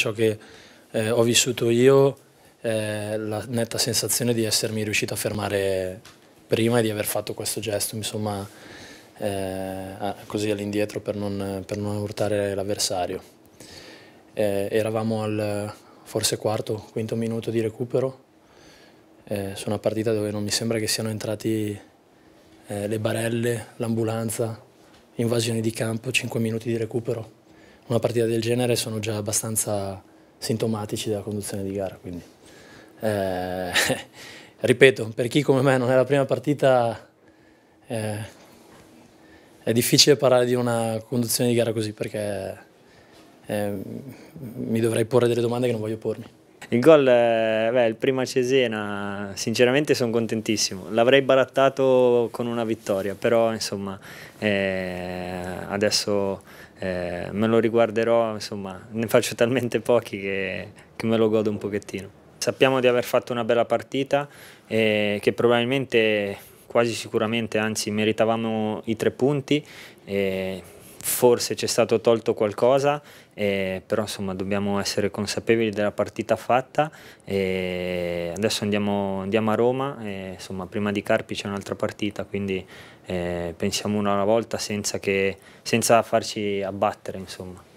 ciò che eh, ho vissuto io, eh, la netta sensazione di essermi riuscito a fermare prima e di aver fatto questo gesto, insomma, eh, così all'indietro per non, per non urtare l'avversario. Eh, eravamo al forse quarto, quinto minuto di recupero, eh, su una partita dove non mi sembra che siano entrati eh, le barelle, l'ambulanza, invasioni di campo, 5 minuti di recupero una partita del genere sono già abbastanza sintomatici della conduzione di gara. Quindi, eh, ripeto, per chi come me non è la prima partita eh, è difficile parlare di una conduzione di gara così perché eh, mi dovrei porre delle domande che non voglio pormi. Il gol, eh, beh, il primo Cesena, sinceramente sono contentissimo. L'avrei barattato con una vittoria, però insomma eh, adesso eh, me lo riguarderò, insomma ne faccio talmente pochi che, che me lo godo un pochettino. Sappiamo di aver fatto una bella partita e eh, che probabilmente, quasi sicuramente, anzi meritavamo i tre punti. E eh, forse ci è stato tolto qualcosa, eh, però insomma dobbiamo essere consapevoli della partita fatta. Eh, adesso andiamo, andiamo, a Roma, eh, insomma prima di Carpi c'è un'altra partita, quindi eh, pensiamo una alla volta senza, che, senza farci abbattere. Insomma.